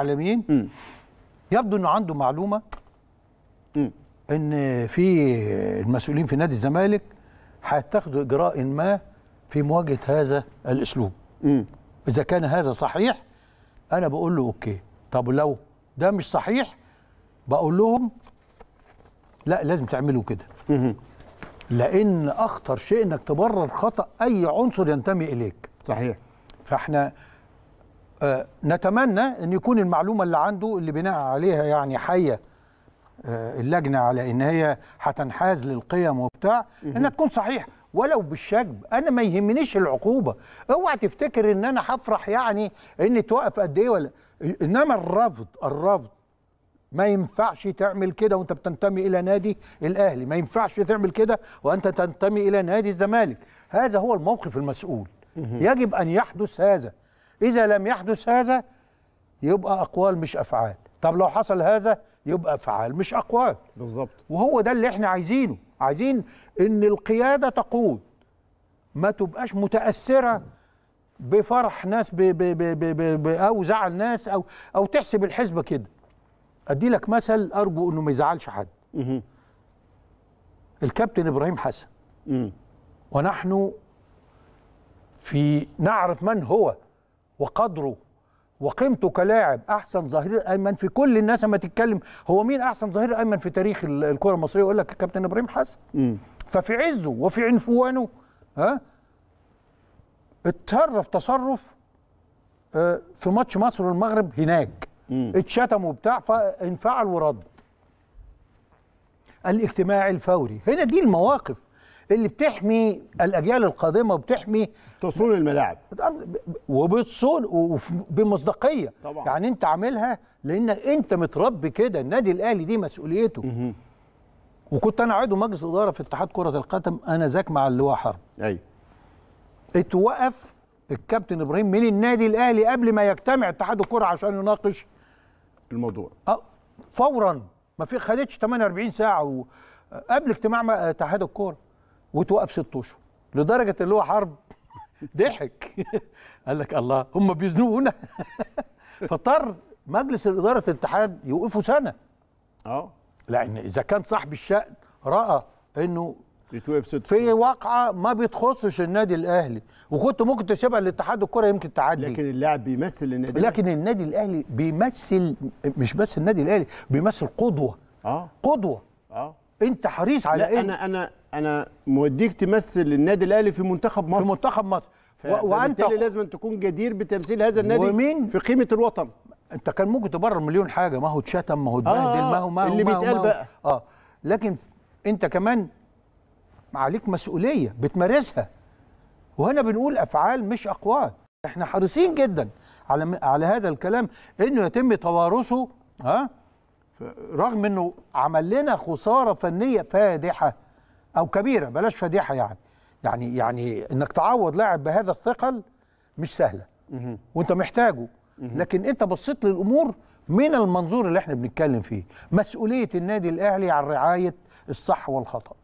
العالميين يبدو انه عنده معلومه م. ان في المسؤولين في نادي الزمالك هيتخذوا اجراء ما في مواجهه هذا الاسلوب م. اذا كان هذا صحيح انا بقول له اوكي طب لو ده مش صحيح بقول لهم لا لازم تعملوا كده لان اخطر شيء انك تبرر خطا اي عنصر ينتمي اليك صحيح فاحنا آه، نتمنى ان يكون المعلومه اللي عنده اللي بناء عليها يعني حيه آه، اللجنه على ان هي هتنحاز للقيم وبتاع انها تكون صحيحه ولو بالشجب انا ما يهمنيش العقوبه اوعى تفتكر ان انا هفرح يعني ان توقف قد ايه ولا إيه. انما الرفض الرفض ما ينفعش تعمل كده وانت بتنتمي الى نادي الاهلي ما ينفعش تعمل كده وانت تنتمي الى نادي الزمالك هذا هو الموقف المسؤول يجب ان يحدث هذا إذا لم يحدث هذا يبقى أقوال مش أفعال طب لو حصل هذا يبقى أفعال مش أقوال بالظبط وهو ده اللي احنا عايزينه عايزين إن القيادة تقود ما تبقاش متأثرة بفرح ناس ب ب ب ب بـ بـ أو زعل ناس أو أو تحسب الحسبة كده أدي لك مثل أرجو إنه ما يزعلش حد الكابتن إبراهيم حسن ونحن في نعرف من هو وقدره وقيمته كلاعب احسن ظهير ايمن في كل الناس لما تتكلم هو مين احسن ظهير ايمن في تاريخ الكره المصريه يقول لك الكابتن ابراهيم حسن ففي عزه وفي عنفوانه ها اتصرف تصرف آه، في ماتش مصر والمغرب هناك اتشتم وبتاع فانفعل ورد الاجتماعي الفوري هنا دي المواقف اللي بتحمي الاجيال القادمه وبتحمي تصون الملاعب وبتصون بمصداقيه طبعا. يعني انت عاملها لانك انت متربي كده النادي الاهلي دي مسؤوليته مه. وكنت انا عضو مجلس اداره في اتحاد كره القدم انا ذاك مع اللواء حرب ايوه اتوقف الكابتن ابراهيم من النادي الاهلي قبل ما يجتمع اتحاد الكره عشان يناقش الموضوع اه فورا ما في خدتش 48 ساعه و... قبل اجتماع اتحاد الكوره وتوقف ست اشهر لدرجه اللي هو حرب ضحك قال لك الله هم بيزنقونا فاضطر مجلس اداره الاتحاد يوقفوا سنه اه لان اذا كان صاحب الشأن راى انه يتوقف ست في واقعه ما بتخصش النادي الاهلي وكنت ممكن تسيبها الاتحاد الكره يمكن تعدي لكن اللاعب بيمثل النادي لكن النادي الاهلي بيمثل مش بس النادي الاهلي بيمثل قدوه اه قدوه اه انت حريص على ايه انا انا انا موديك تمثل النادي الاهلي في منتخب مصر في منتخب مصر ف... وانت لازم تكون جدير بتمثيل هذا النادي ومين في قيمه الوطن انت كان ممكن تبرر مليون حاجه ما هو اتشتم ما هو اتبهدل آه ما هو ما هو اللي بيتقال بقى اه لكن انت كمان عليك مسؤوليه بتمارسها وهنا بنقول افعال مش اقوال احنا حريصين جدا على على هذا الكلام انه يتم توارثه ها رغم انه عمل لنا خساره فنيه فادحه او كبيره بلاش فادحه يعني يعني يعني انك تعوض لاعب بهذا الثقل مش سهله وانت محتاجه لكن انت بصيت للامور من المنظور اللي احنا بنتكلم فيه مسؤوليه النادي الاهلي عن رعايه الصح والخطا